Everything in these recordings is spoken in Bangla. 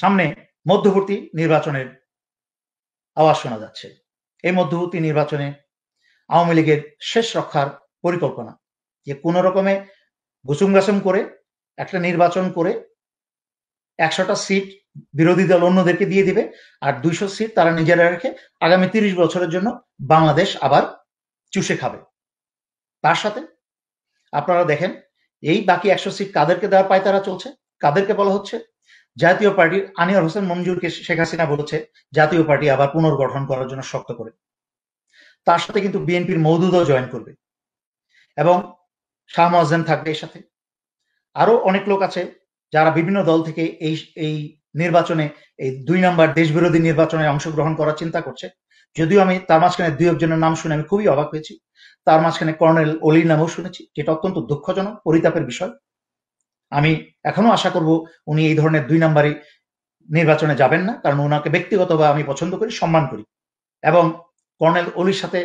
সামনে মধ্যবর্তী নির্বাচনের আওয়াজ শোনা যাচ্ছে এই মধ্যবর্তী নির্বাচনে আওয়ামী লীগের শেষ রক্ষার পরিকল্পনা যে কোন রকমে গুসুম করে একটা নির্বাচন করে একশোটা সিট বিরোধী দল অন্যদেরকে দিয়ে দিবে আর দুইশো সিট তারা নিজেরা রেখে আগামী তিরিশ বছরের জন্য বাংলাদেশ আবার চুষে খাবে তার সাথে আপনারা দেখেন এই বাকি একশো সিট কাদেরকে দেওয়ার পায় তারা চলছে কাদেরকে বলা হচ্ছে জাতীয় পার্টির আনিয়ার হোসেন মঞ্জুরকে শেখ হাসিনা বলেছে জাতীয় পার্টি আবার পুনর্গঠন করার জন্য শক্ত করে তার সাথে কিন্তু বিএনপির মৌদুদও জয়েন করবে এবং শাহ মহাজেন থাকবে এর সাথে আরো অনেক লোক আছে যারা বিভিন্ন দল থেকে এই এই নির্বাচনে এই দুই নম্বর দেশ বিরোধী নির্বাচনে অংশগ্রহণ করার চিন্তা করছে যদিও আমি তার মাঝখানে দুই একজনের নাম শুনে আমি খুবই অবাক হয়েছি তার মাঝখানে কর্নেল অলির নামও শুনেছি যেটা অত্যন্ত দুঃখজনক পরিতাপের বিষয় আমি এখনো আশা করব উনি এই ধরনের দুই নম্বরে নির্বাচনে যাবেন না কারণ ওনাকে ব্যক্তিগতভাবে আমি পছন্দ করি সম্মান করি এবং কর্নেল অলির সাথে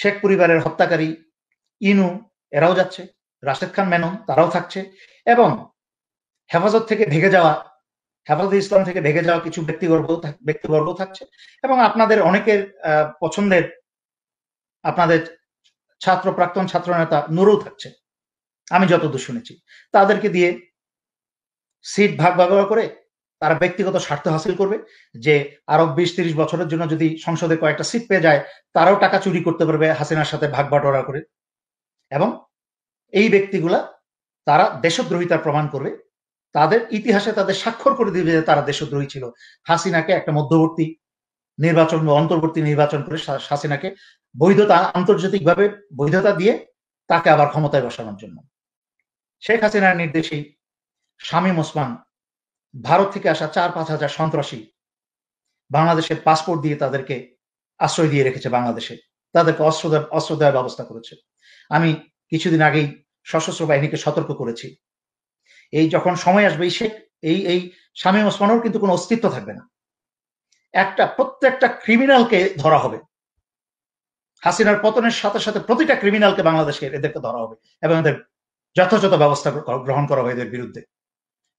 শেখ পরিবারের হত্যাকারী ইনু এরাও যাচ্ছে রাশেদ খান মেনন তারাও থাকছে এবং হেফাজত থেকে ভেঙে যাওয়া হেফাজত ইসলাম থেকে ভেঙে যাওয়া কিছু ব্যক্তিবর্গ ব্যক্তিবর্গ থাকছে এবং আপনাদের অনেকের পছন্দের আপনাদের ছাত্র প্রাক্তন ছাত্র নেতা নুরও থাকছে আমি যতদূর শুনেছি তাদেরকে দিয়ে সিট ভাগ ভাগ করে তারা ব্যক্তিগত স্বার্থ হাসিল করবে যে আরো বিশ তিরিশ বছরের জন্য যদি সংসদে কয়েকটা সিট পেয়ে যায় তারাও টাকা চুরি করতে পারবে হাসিনার সাথে ভাগ বাটোয়ারা করে এবং এই ব্যক্তিগুলা তারা দেশদ্রোহিতার প্রমাণ করবে তাদের ইতিহাসে তাদের স্বাক্ষর করে দিবে যে তারা দেশদ্রোহী ছিল হাসিনাকে একটা মধ্যবর্তী নির্বাচন বা অন্তর্বর্তী নির্বাচন করে হাসিনাকে বৈধতা আন্তর্জাতিকভাবে বৈধতা দিয়ে তাকে আবার ক্ষমতায় বসানোর জন্য শেখ হাসিনার নির্দেশে শামীম ওসমান ভারত থেকে আসা চার পাঁচ হাজার সন্ত্রাসী বাংলাদেশের পাসপোর্ট দিয়ে তাদেরকে আশ্রয় দিয়ে রেখেছে বাংলাদেশে তাদেরকে অস্ত্র অস্ত্র দেওয়ার ব্যবস্থা করেছে আমি কিছুদিন আগেই সশস্ত্র বাহিনীকে সতর্ক করেছি এই যখন সময় আসবে এই শেখ এই এই শামীম ওসমানের কিন্তু কোনো অস্তিত্ব থাকবে না একটা প্রত্যেকটা ক্রিমিনালকে ধরা হবে হাসিনার পতনের সাথে সাথে প্রতিটা ক্রিমিনালকে বাংলাদেশের এদেরকে ধরা হবে এবং এদের যথাযথ ব্যবস্থা গ্রহণ করা হয় এদের বিরুদ্ধে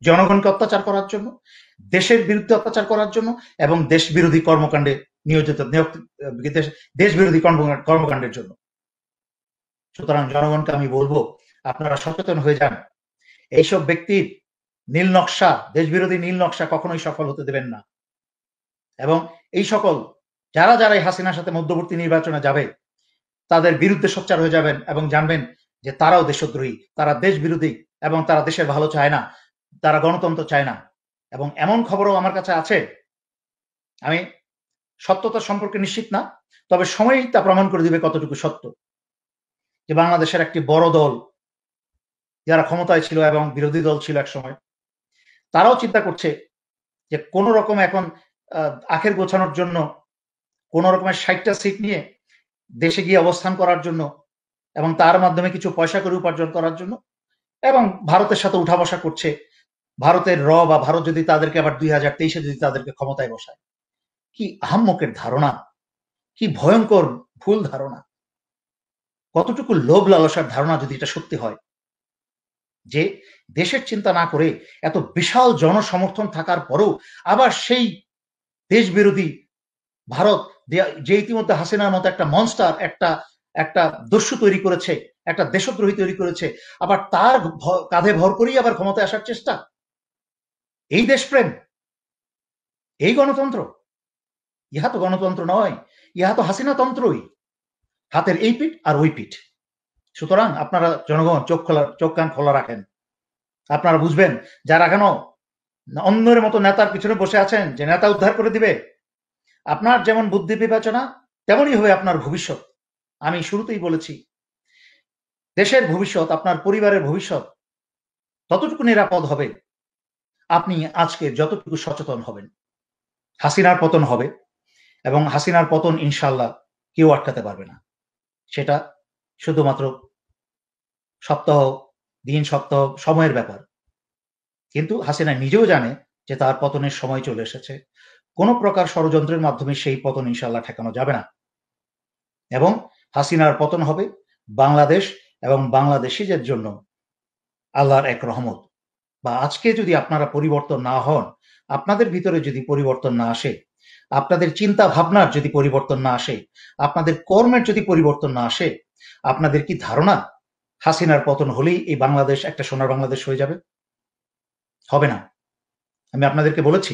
জনগণকে অত্যাচার করার জন্য দেশের বিরুদ্ধে অত্যাচার করার জন্য এবং দেশ বিরোধী কর্মকাণ্ডে নিয়োজিত দেশ বিরোধী কর্মকাণ্ডের জন্য সুতরাং জনগণকে আমি বলবো আপনারা সচেতন হয়ে যান এইসব ব্যক্তির নীল নকশা দেশ বিরোধী নীল নকশা কখনোই সফল হতে দেবেন না এবং এই সকল যারা যারাই হাসিনার সাথে মধ্যবর্তী নির্বাচনে যাবে তাদের বিরুদ্ধে সোচ্চার হয়ে যাবেন এবং জানবেন যে তারাও দেশদ্রোহী তারা দেশ বিরোধী এবং তারা দেশের ভালো চায় না তারা গণতন্ত্র চায় না এবং এমন খবরও আমার কাছে আছে আমি সত্যতা সম্পর্কে নিশ্চিত না তবে সময়ই তা প্রমাণ করে দিবে কতটুকু সত্য যে বাংলাদেশের একটি বড় দল যারা ক্ষমতায় ছিল এবং বিরোধী দল ছিল এক সময় তারাও চিন্তা করছে যে কোন রকম এখন আখের গোছানোর জন্য কোন রকমের ষাটটা সিট নিয়ে দেশে গিয়ে অবস্থান করার জন্য এবং তার মাধ্যমে কিছু পয়সা করে উপার্জন করার জন্য এবং ভারতের সাথে উঠা বসা করছে ভারতের র বা ভারত যদি তাদেরকে আবার দুই হাজার তেইশে যদি তাদেরকে ক্ষমতায় বসায় কি আহম্মকের ধারণা কি ভয়ঙ্কর ভুল ধারণা কতটুকু লোভ লালসার ধারণা যদি এটা সত্যি হয় যে দেশের চিন্তা না করে এত বিশাল জনসমর্থন থাকার পরেও আবার সেই দেশ বিরোধী ভারত যে ইতিমধ্যে হাসিনার মতো একটা মনস্টার একটা একটা দস্যু তৈরি করেছে একটা দেশদ্রোহী তৈরি করেছে আবার তার কাঁধে ভর করেই আবার ক্ষমতায় আসার চেষ্টা এই দেশপ্রেম এই গণতন্ত্র ইহা তো গণতন্ত্র নয় ইহা তো হাসিনাতন্ত্রই হাতের এই পিঠ আর ওই পিঠ সুতরাং আপনারা জনগণ চোখ খোলা চোখ কান খোলা রাখেন আপনারা বুঝবেন যারা কেন অন্যের মতো নেতার পিছনে বসে আছেন যে নেতা উদ্ধার করে দিবে আপনার যেমন বুদ্ধি বিবেচনা তেমনই হবে আপনার ভবিষ্যৎ আমি শুরুতেই বলেছি দেশের ভবিষ্যৎ আপনার পরিবারের ভবিষ্যৎ ততটুকু নিরাপদ হবে আপনি আজকে যতটুকু সচেতন হবেন হাসিনার পতন হবে এবং হাসিনার পতন ইনশাল্লাহ কেউ আটকাতে পারবে না সেটা শুধুমাত্র সপ্তাহ দিন সপ্তাহ সময়ের ব্যাপার কিন্তু হাসিনা নিজেও জানে যে তার পতনের সময় চলে এসেছে কোনো প্রকার ষড়যন্ত্রের মাধ্যমে সেই পতন ইনশাল্লাহ ঠেকানো যাবে না এবং হাসিনার পতন হবে বাংলাদেশ এবং বাংলাদেশিদের জন্য আল্লাহর এক রহমত বা আজকে যদি আপনারা পরিবর্তন না হন আপনাদের ভিতরে যদি পরিবর্তন না আসে আপনাদের চিন্তা ভাবনার যদি পরিবর্তন না আসে আপনাদের কর্মের যদি পরিবর্তন না আসে আপনাদের কি ধারণা হাসিনার পতন হলেই এই বাংলাদেশ একটা সোনার বাংলাদেশ হয়ে যাবে হবে না আমি আপনাদেরকে বলেছি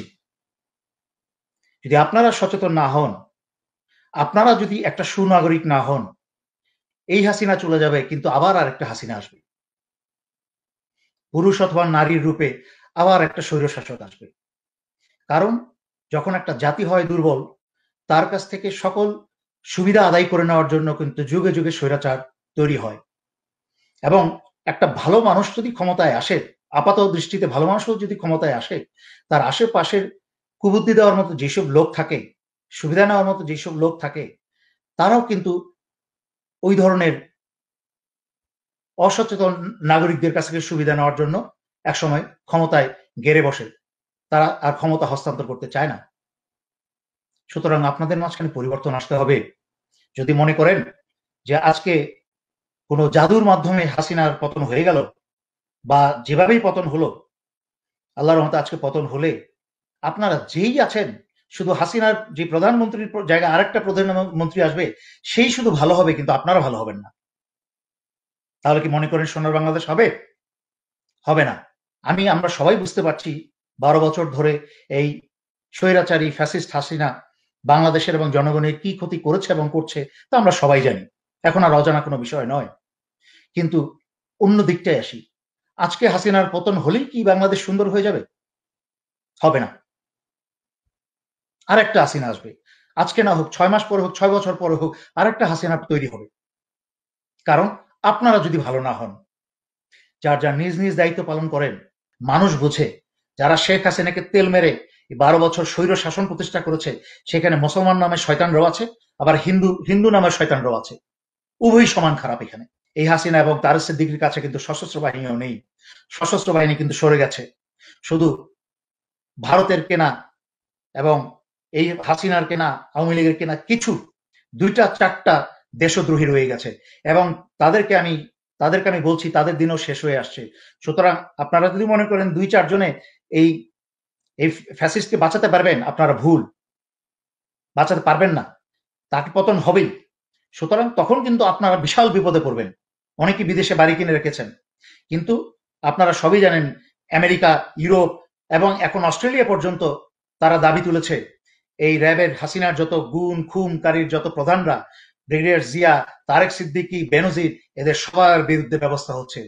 যদি আপনারা সচেতন না হন আপনারা যদি একটা সুনাগরিক না হন এই হাসিনা চলে যাবে কিন্তু আবার আর একটা হাসিনা আসবে পুরুষ অথবা নারীর রূপে আবার একটা স্বৈরশাসক আসবে কারণ যখন একটা জাতি হয় দুর্বল তার কাছ থেকে সকল সুবিধা আদায় করে নেওয়ার জন্য কিন্তু যুগে যুগে স্বৈরাচার তৈরি হয় এবং একটা ভালো মানুষ যদি ক্ষমতায় আসে আপাত দৃষ্টিতে ভালো মানুষও যদি ক্ষমতায় আসে তার আশেপাশের কুবুদ্ধি দেওয়ার মতো যেসব লোক থাকে সুবিধা নেওয়ার মতো যেসব লোক থাকে তারাও কিন্তু ওই ধরনের অসচেতন নাগরিকদের কাছ থেকে সুবিধা নেওয়ার জন্য একসময় ক্ষমতায় গেড়ে বসে তারা আর ক্ষমতা হস্তান্তর করতে চায় না সুতরাং আপনাদের মাঝখানে পরিবর্তন আসতে হবে যদি মনে করেন যে আজকে কোনো জাদুর মাধ্যমে হাসিনার পতন হয়ে গেল বা যেভাবেই পতন হলো আল্লাহর মতো আজকে পতন হলে আপনারা যেই আছেন শুধু হাসিনার যে প্রধানমন্ত্রীর জায়গায় আরেকটা প্রধানমন্ত্রী আসবে সেই শুধু ভালো হবে কিন্তু আপনারা ভালো হবেন না তাহলে কি মনে করেন সোনার বাংলাদেশ হবে হবে না আমি আমরা সবাই বুঝতে পারছি বারো বছর ধরে এই স্বৈরাচারী ফ্যাসিস্ট হাসিনা বাংলাদেশের এবং জনগণের কি ক্ষতি করেছে এবং করছে তা আমরা সবাই জানি এখন আর অজানা কোনো বিষয় নয় কিন্তু অন্য দিকটায় আসি আজকে হাসিনার পতন হলেই কি বাংলাদেশ সুন্দর হয়ে যাবে হবে না আরেকটা হাসিনা আসবে আজকে না হোক ছয় মাস পরে হোক ছয় বছর পরে হোক আরেকটা হাসিনা তৈরি হবে কারণ আপনারা যদি ভালো না হন যার যার নিজ নিজ দায়িত্ব পালন করেন মানুষ বোঝে যারা শেখ হাসিনাকে তেল মেরে বারো বছর স্বৈর শাসন প্রতিষ্ঠা করেছে সেখানে মুসলমান নামে রো আছে আবার হিন্দু হিন্দু নামের রো আছে উভয়ই সমান খারাপ এখানে এই হাসিনা এবং তার সিদ্দিকির কাছে কিন্তু সশস্ত্র বাহিনীও নেই সশস্ত্র বাহিনী কিন্তু সরে গেছে শুধু ভারতের কেনা এবং এই হাসিনার কেনা আওয়ামী লীগের কেনা কিছু দুইটা চারটা দেশদ্রোহী রয়ে গেছে এবং তাদেরকে আমি তাদেরকে আমি বলছি তাদের দিনও শেষ হয়ে আসছে সুতরাং আপনারা যদি মনে করেন দুই চারজনে এই এই ফ্যাসিস্টকে বাঁচাতে পারবেন আপনারা ভুল বাঁচাতে পারবেন না তাকে পতন হবেই সুতরাং তখন কিন্তু আপনারা বিশাল বিপদে পড়বেন অনেকে বিদেশে বাড়ি কিনে রেখেছেন কিন্তু আপনারা সবই জানেন আমেরিকা ইউরোপ এবং এখন অস্ট্রেলিয়া পর্যন্ত তারা দাবি তুলেছে এই র্যাবের হাসিনার যত গুণ খুমকারীর যত প্রধানরা ব্রিগেডিয়ার জিয়া তারেক সিদ্দিকী বেনজির এদের সবার বিরুদ্ধে ব্যবস্থা হচ্ছে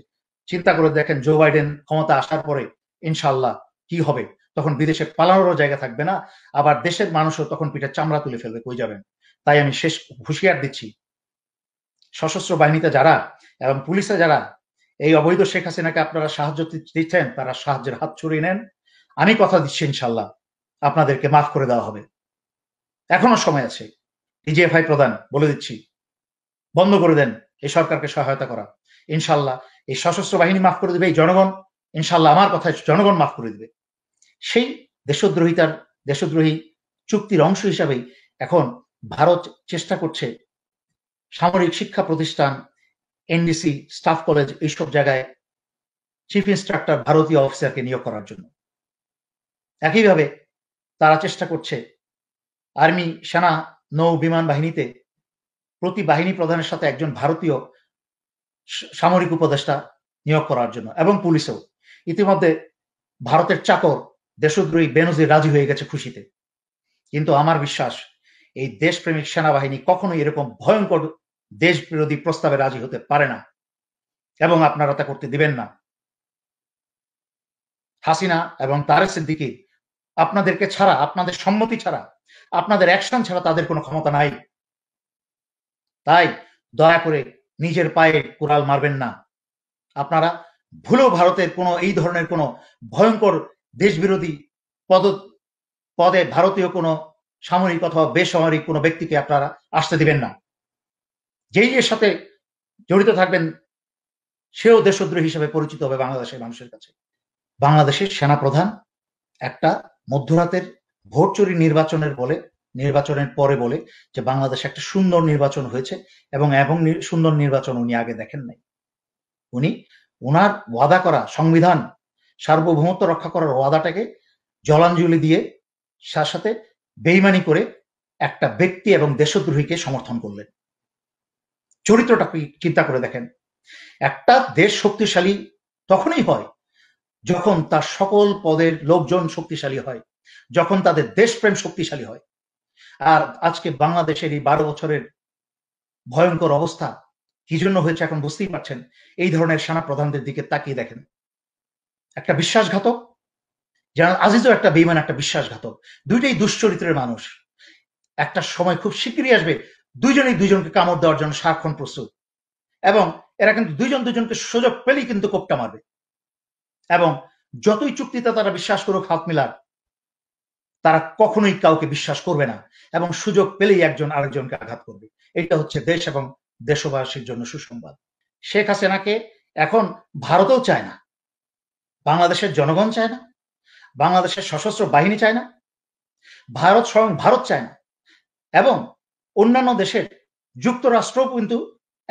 চিন্তা করে দেখেন জো বাইডেন ক্ষমতা আসার পরে ইনশাল্লাহ কি হবে তখন বিদেশে পালানোরও জায়গা থাকবে না আবার দেশের মানুষও তখন পিঠের চামড়া তুলে ফেলবে কই যাবেন তাই আমি শেষ হুঁশিয়ার দিচ্ছি সশস্ত্র বাহিনীতে যারা এবং পুলিশে যারা এই অবৈধ শেখ হাসিনাকে আপনারা সাহায্য দিচ্ছেন তারা সাহায্যের হাত ছড়িয়ে নেন আমি কথা দিচ্ছি ইনশাল্লাহ আপনাদেরকে মাফ করে দেওয়া হবে এখনো সময় আছে ডিজিএফআই প্রদান বলে দিচ্ছি বন্ধ করে দেন এই সরকারকে সহায়তা করা ইনশাল্লাহ এই সশস্ত্র বাহিনী মাফ করে দেবে এই জনগণ ইনশাল্লাহ আমার কথায় জনগণ মাফ করে দেবে সেই দেশদ্রোহিতার দেশদ্রোহী চুক্তির অংশ হিসাবেই এখন ভারত চেষ্টা করছে সামরিক শিক্ষা প্রতিষ্ঠান এনডিসি স্টাফ কলেজ এইসব জায়গায় চিফ ইন্সট্রাক্টর ভারতীয় অফিসারকে নিয়োগ করার জন্য একইভাবে তারা চেষ্টা করছে আর্মি সেনা নৌ বিমান বাহিনীতে প্রতি বাহিনী প্রধানের সাথে একজন ভারতীয় সামরিক উপদেষ্টা নিয়োগ করার জন্য এবং পুলিশেও ইতিমধ্যে ভারতের চাকর দেশদ্রোহী বেনজির রাজি হয়ে গেছে খুশিতে কিন্তু আমার বিশ্বাস এই দেশপ্রেমিক সেনাবাহিনী কখনো এরকম ভয়ঙ্কর দেশ বিরোধী প্রস্তাবে রাজি হতে পারে না এবং আপনারা তা করতে দিবেন না হাসিনা এবং তারেসের দিকে আপনাদেরকে ছাড়া আপনাদের সম্মতি ছাড়া আপনাদের অ্যাকশন ছাড়া তাদের কোনো ক্ষমতা নাই তাই দয়া করে নিজের পায়ে কুড়াল মারবেন না আপনারা ভুলেও ভারতের কোনো এই ধরনের কোনো ভয়ঙ্কর দেশবিরোধী পদ পদে ভারতীয় কোনো সামরিক অথবা বেসামরিক কোনো ব্যক্তিকে আপনারা আসতে দিবেন না যেই এর সাথে জড়িত থাকবেন সেও দেশদ্রোহী হিসেবে পরিচিত হবে বাংলাদেশের মানুষের কাছে বাংলাদেশের সেনা প্রধান একটা মধ্যরাতের ভোট চুরি নির্বাচনের বলে নির্বাচনের পরে বলে যে বাংলাদেশে একটা সুন্দর নির্বাচন হয়েছে এবং এবং সুন্দর নির্বাচন উনি আগে দেখেন নাই উনি ওনার ওয়াদা করা সংবিধান সার্বভৌমত্ব রক্ষা করার ওয়াদাটাকে জলাঞ্জলি দিয়ে তার সাথে বেইমানি করে একটা ব্যক্তি এবং দেশদ্রোহীকে সমর্থন করলেন চরিত্রটা চিন্তা করে দেখেন একটা দেশ শক্তিশালী তখনই হয় যখন তার সকল পদের লোকজন শক্তিশালী হয় যখন তাদের দেশপ্রেম শক্তিশালী হয় আর আজকে বাংলাদেশের এই বারো বছরের ভয়ঙ্কর অবস্থা কি জন্য হয়েছে এখন বুঝতেই পারছেন এই ধরনের সেনা প্রধানদের দিকে তাকিয়ে দেখেন একটা বিশ্বাসঘাতক জেনারেল আজিজও একটা বেইমান একটা বিশ্বাসঘাতক দুইটাই দুশ্চরিত্রের মানুষ একটা সময় খুব শিগগিরই আসবে দুইজনেই দুইজনকে কামড় দেওয়ার জন্য সারাক্ষণ প্রস্তুত এবং এরা কিন্তু দুইজন দুজনকে সুযোগ পেলেই কিন্তু কোপটা মারবে এবং যতই চুক্তিতে তারা বিশ্বাস করুক হাত মিলার তারা কখনোই কাউকে বিশ্বাস করবে না এবং সুযোগ পেলেই একজন আরেকজনকে আঘাত করবে এটা হচ্ছে দেশ এবং দেশবাসীর জন্য সুসংবাদ শেখ হাসিনাকে এখন ভারতেও চায় না বাংলাদেশের জনগণ চায় না বাংলাদেশের সশস্ত্র বাহিনী চায় না ভারত স্বয়ং ভারত চায় না এবং অন্যান্য দেশের যুক্তরাষ্ট্র কিন্তু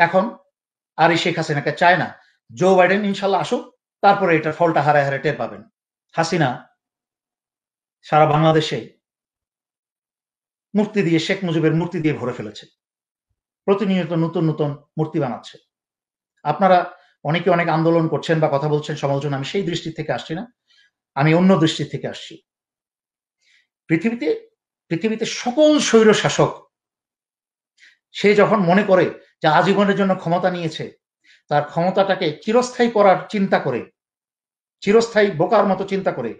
এখন আর শেখ হাসিনাকে চায় না জো বাইডেন ইনশাল্লাহ আসুক তারপরে এটার ফলটা হারে হারে টের পাবেন হাসিনা সারা বাংলাদেশে মূর্তি দিয়ে শেখ মুজিবের মূর্তি দিয়ে ভরে ফেলেছে প্রতিনিয়ত নতুন নতুন মূর্তি বানাচ্ছে আপনারা অনেকে অনেক আন্দোলন করছেন বা কথা বলছেন সমালোচনা আমি সেই দৃষ্টি থেকে আসছি না আমি অন্য দৃষ্টি থেকে আসছি পৃথিবীতে পৃথিবীতে সকল স্বৈর শাসক সে যখন মনে করে যে আজীবনের জন্য ক্ষমতা নিয়েছে তার ক্ষমতাটাকে চিরস্থায়ী করার চিন্তা করে চিরস্থায়ী বোকার মতো চিন্তা করে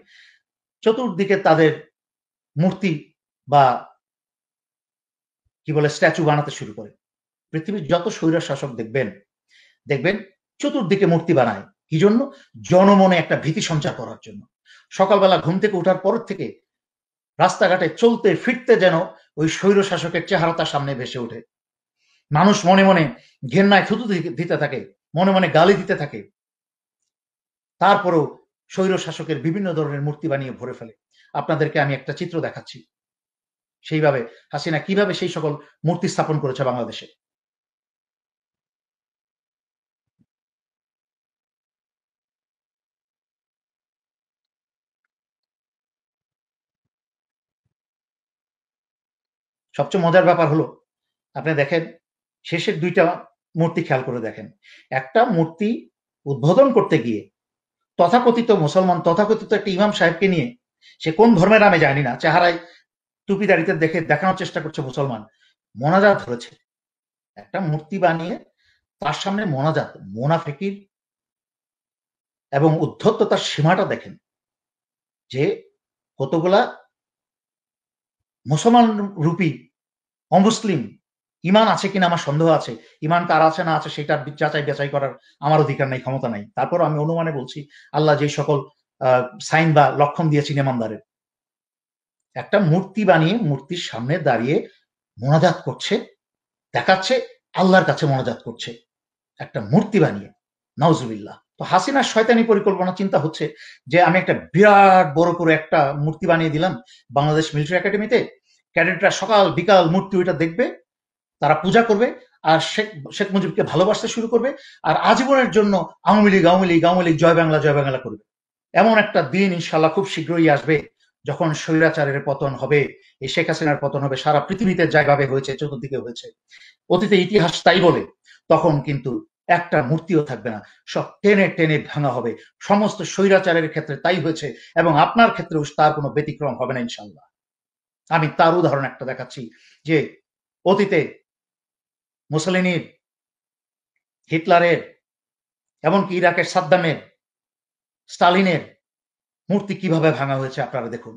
চতুর্দিকে তাদের মূর্তি বা কি বলে স্ট্যাচু বানাতে শুরু করে পৃথিবীর যত স্বৈরা শাসক দেখবেন দেখবেন চতুর্দিকে মূর্তি বানায় কি জন্য জনমনে একটা ভীতি সঞ্চার করার জন্য সকালবেলা ঘুম থেকে ওঠার পর থেকে রাস্তাঘাটে চলতে ফিরতে যেন ওই স্বৈর শাসকের চেহারা তার সামনে ভেসে ওঠে মানুষ মনে মনে ঘেন্নায় থুতু দিতে থাকে মনে মনে গালি দিতে থাকে তারপরেও স্বৈর শাসকের বিভিন্ন ধরনের মূর্তি বানিয়ে ভরে ফেলে আপনাদেরকে আমি একটা চিত্র দেখাচ্ছি সেইভাবে হাসিনা কিভাবে সেই সকল মূর্তি স্থাপন করেছে বাংলাদেশে সবচেয়ে মজার ব্যাপার হলো আপনি দেখেন শেষের দুইটা মূর্তি খেয়াল করে দেখেন একটা মূর্তি উদ্বোধন করতে গিয়ে তথাকথিত মুসলমান তথাকথিত একটা ইমাম সাহেবকে নিয়ে সে কোন ধর্মের নামে যায়নি না চেহারায় টুপি দাড়িতে দেখে দেখানোর চেষ্টা করছে মুসলমান মোনাজাত ধরেছে একটা মূর্তি বানিয়ে তার সামনে মোনাজাত মোনাফেকির এবং উদ্ধত্ততার সীমাটা দেখেন যে কতগুলা মুসলমান রূপী অমুসলিম ইমান আছে কিনা আমার সন্দেহ আছে ইমান তার আছে না আছে সেটা যাচাই বেচাই করার আমার অধিকার নাই ক্ষমতা নাই তারপর আমি অনুমানে বলছি আল্লাহ যে সকল সাইন বা লক্ষণ দিয়েছেন ইমানদারের একটা মূর্তি বানিয়ে মূর্তির সামনে দাঁড়িয়ে মোনাজাত করছে দেখাচ্ছে আল্লাহর কাছে মোনাজাত করছে একটা মূর্তি বানিয়ে নজরুল্লাহ তো হাসিনার শয়তানি পরিকল্পনা চিন্তা হচ্ছে যে আমি একটা বিরাট বড় করে একটা মূর্তি বানিয়ে দিলাম বাংলাদেশ মিলিটারি একাডেমিতে ক্যাডেটরা সকাল বিকাল মূর্তি ওইটা দেখবে তারা পূজা করবে আর শেখ শেখ মুজিবকে ভালোবাসতে শুরু করবে আর আজীবনের জন্য আওয়ামী লীগ আওয়ামী লীগ আওয়ামী লীগ জয় বাংলা জয় বাংলা করবে এমন একটা দিন ইনশাল্লাহ খুব শীঘ্রই আসবে যখন স্বৈরাচারের পতন হবে এই শেখ হাসিনার পতন হবে সারা পৃথিবীতে যাইভাবে হয়েছে চতুর্দিকে হয়েছে অতীতে ইতিহাস তাই বলে তখন কিন্তু একটা মূর্তিও থাকবে না সব টেনে টেনে ভাঙা হবে সমস্ত স্বৈরাচারের ক্ষেত্রে তাই হয়েছে এবং আপনার ক্ষেত্রেও তার কোনো ব্যতিক্রম হবে না ইনশাল্লাহ আমি তার উদাহরণ একটা দেখাচ্ছি যে অতীতে মুসলিনীর হিটলারের এমনকি ইরাকের সাদ্দামের স্টালিনের মূর্তি কিভাবে ভাঙা হয়েছে আপনারা দেখুন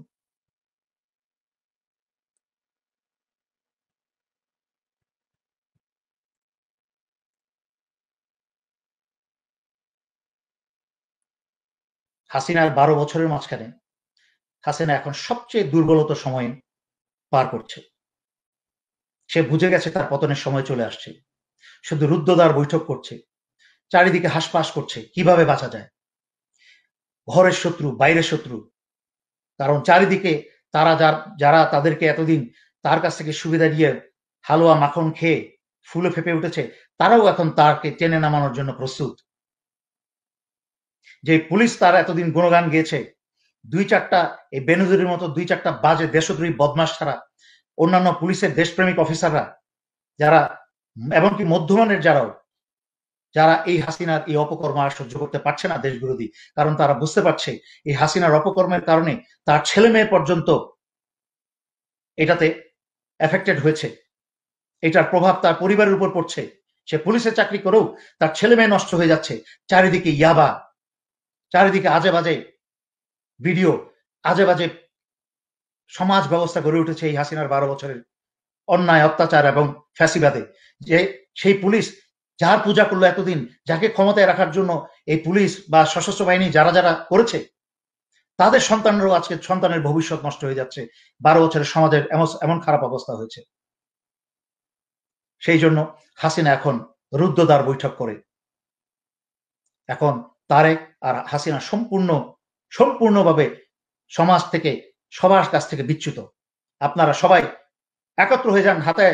হাসিনার বারো বছরের মাঝখানে হাসিনা এখন সবচেয়ে দুর্বলত সময় পার করছে সে বুঝে গেছে তার পতনের সময় চলে আসছে শুধু রুদ্ধদ্বার বৈঠক করছে চারিদিকে হাসপাস করছে কিভাবে বাঁচা যায় ঘরের শত্রু বাইরের শত্রু কারণ চারিদিকে তারা যারা তাদেরকে এতদিন তার কাছ থেকে সুবিধা দিয়ে হালুয়া মাখন খেয়ে ফুলে ফেপে উঠেছে তারাও এখন তারকে টেনে নামানোর জন্য প্রস্তুত যে পুলিশ তার এতদিন গুণগান গিয়েছে দুই চারটা এই বেনুদুরির মতো দুই চারটা বাজে দেশদ্রোহী বদমাস ছাড়া অন্যান্য পুলিশের দেশপ্রেমিক অফিসাররা যারা এমনকি মধ্যমানের যারাও যারা এই হাসিনার এই অপকর্ম আর সহ্য করতে পারছে না দেশ বিরোধী কারণ তারা বুঝতে পারছে এই হাসিনার অপকর্মের কারণে তার ছেলে মেয়ে পর্যন্ত এটাতে এফেক্টেড হয়েছে এটার প্রভাব তার পরিবারের উপর পড়ছে সে পুলিশে চাকরি করেও তার ছেলে মেয়ে নষ্ট হয়ে যাচ্ছে চারিদিকে ইয়াবা চারিদিকে আজে বাজে ভিডিও আজে বাজে সমাজ ব্যবস্থা গড়ে উঠেছে এই হাসিনার বারো বছরের অন্যায় অত্যাচার এবং ফ্যাসিবাদে যে সেই পুলিশ যার পূজা করলো এতদিন যাকে ক্ষমতায় রাখার জন্য এই পুলিশ বা সশস্ত্র বাহিনী যারা যারা করেছে তাদের সন্তানেরও আজকে সন্তানের ভবিষ্যৎ নষ্ট হয়ে যাচ্ছে বারো বছরের সমাজের এমন এমন খারাপ অবস্থা হয়েছে সেই জন্য হাসিনা এখন রুদ্রদ্বার বৈঠক করে এখন তারেক আর হাসিনা সম্পূর্ণ সম্পূর্ণভাবে সমাজ থেকে সবার কাছ থেকে বিচ্যুত আপনারা সবাই একত্র হয়ে যান হাতে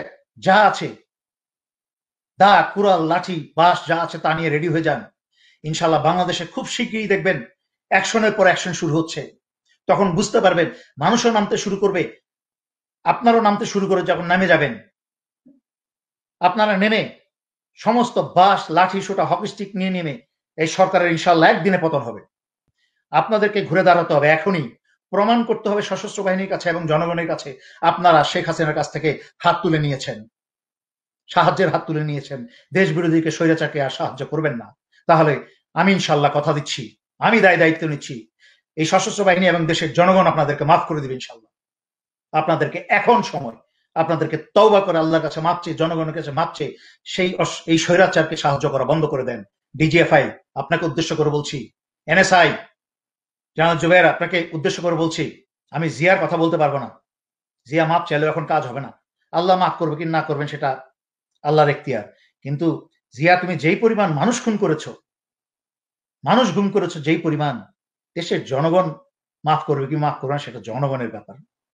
যা আছে দা কুড়াল লাঠি বাস যা আছে তা নিয়ে রেডি হয়ে যান ইনশাল্লাহ বাংলাদেশে খুব শীঘ্রই দেখবেন অ্যাকশনের পর অ্যাকশন শুরু হচ্ছে তখন বুঝতে পারবেন মানুষও নামতে শুরু করবে আপনারও নামতে শুরু করে যখন নামে যাবেন আপনারা নেমে সমস্ত বাস লাঠি সোটা হকিস্টিক নিয়ে নেমে এই সরকারের ইনশাল্লাহ একদিনে পতন হবে আপনাদেরকে ঘুরে দাঁড়াতে হবে এখনই প্রমাণ করতে হবে সশস্ত্র বাহিনীর কাছে এবং জনগণের কাছে আপনারা শেখ হাসিনার কাছ থেকে হাত তুলে নিয়েছেন সাহায্যের হাত তুলে নিয়েছেন দেশ বিরোধীকে স্বৈরাচারকে আর সাহায্য করবেন না তাহলে আমি ইনশাল্লাহ কথা দিচ্ছি আমি দায় দায়িত্ব নিচ্ছি এই সশস্ত্র বাহিনী এবং দেশের জনগণ আপনাদেরকে মাফ করে দিবে ইনশাল্লাহ আপনাদেরকে এখন সময় আপনাদেরকে তওবা করে আল্লাহর কাছে মাপছে জনগণের কাছে মাপছে সেই এই স্বৈরাচারকে সাহায্য করা বন্ধ করে দেন ডিজিএফআই আপনাকে উদ্দেশ্য করে বলছি এনএসআই জানাল জুবাইর আপনাকে উদ্দেশ্য করে বলছি আমি জিয়ার কথা বলতে পারবো না জিয়া মাপ চাইলেও এখন কাজ হবে না আল্লাহ মাফ করবে কি না করবেন সেটা আল্লাহর এখতিয়ার কিন্তু জিয়া তুমি যেই পরিমাণ মানুষ খুন করেছো মানুষ গুম করেছো যেই পরিমাণ দেশের জনগণ মাফ করবে কি মাফ করবে না সেটা জনগণের ব্যাপার